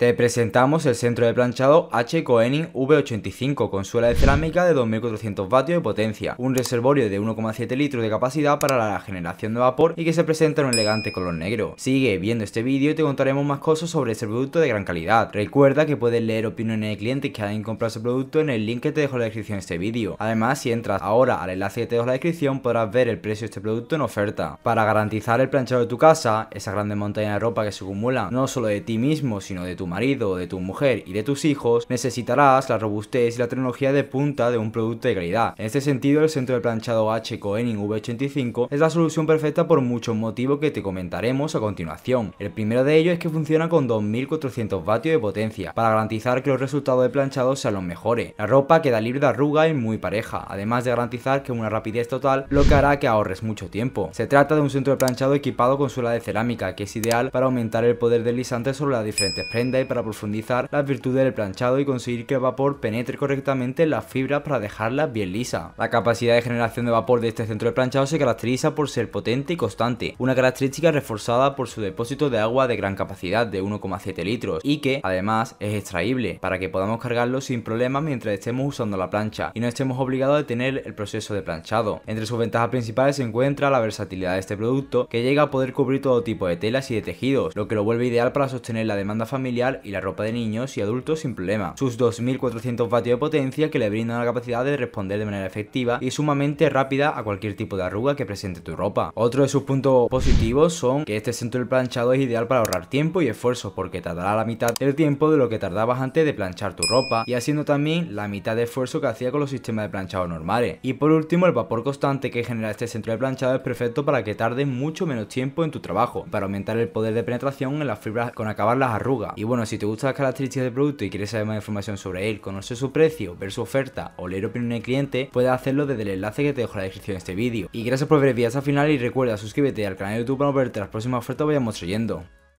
Te presentamos el centro de planchado H. Koenig V85 con suela de cerámica de 2400 vatios de potencia, un reservorio de 1,7 litros de capacidad para la generación de vapor y que se presenta en un elegante color negro. Sigue viendo este vídeo y te contaremos más cosas sobre este producto de gran calidad. Recuerda que puedes leer opiniones de clientes que hayan comprado este producto en el link que te dejo en la descripción de este vídeo. Además, si entras ahora al enlace que te dejo en la descripción podrás ver el precio de este producto en oferta. Para garantizar el planchado de tu casa, esa grande montaña de ropa que se acumula no solo de ti mismo sino de tu marido, de tu mujer y de tus hijos, necesitarás la robustez y la tecnología de punta de un producto de calidad. En este sentido, el centro de planchado H. Koenig V85 es la solución perfecta por muchos motivos que te comentaremos a continuación. El primero de ellos es que funciona con 2400 vatios de potencia, para garantizar que los resultados de planchado sean los mejores. La ropa queda libre de arruga y muy pareja, además de garantizar que una rapidez total, lo que hará que ahorres mucho tiempo. Se trata de un centro de planchado equipado con suela de cerámica, que es ideal para aumentar el poder deslizante sobre las diferentes prendas para profundizar las virtudes del planchado y conseguir que el vapor penetre correctamente las fibras para dejarlas bien lisa. La capacidad de generación de vapor de este centro de planchado se caracteriza por ser potente y constante, una característica reforzada por su depósito de agua de gran capacidad de 1,7 litros y que además es extraíble para que podamos cargarlo sin problemas mientras estemos usando la plancha y no estemos obligados a detener el proceso de planchado. Entre sus ventajas principales se encuentra la versatilidad de este producto que llega a poder cubrir todo tipo de telas y de tejidos, lo que lo vuelve ideal para sostener la demanda familiar y la ropa de niños y adultos sin problema. Sus 2400 vatios de potencia que le brindan la capacidad de responder de manera efectiva y sumamente rápida a cualquier tipo de arruga que presente tu ropa. Otro de sus puntos positivos son que este centro de planchado es ideal para ahorrar tiempo y esfuerzo porque tardará la mitad del tiempo de lo que tardabas antes de planchar tu ropa y haciendo también la mitad de esfuerzo que hacía con los sistemas de planchado normales. Y por último el vapor constante que genera este centro de planchado es perfecto para que tarde mucho menos tiempo en tu trabajo, para aumentar el poder de penetración en las fibras con acabar las arrugas. Y bueno, bueno, si te gustan las características del producto y quieres saber más información sobre él, conocer su precio, ver su oferta o leer opinión del cliente, puedes hacerlo desde el enlace que te dejo en la descripción de este vídeo. Y gracias por ver el hasta el final y recuerda suscríbete al canal de YouTube para no perderte las próximas ofertas que vayamos trayendo.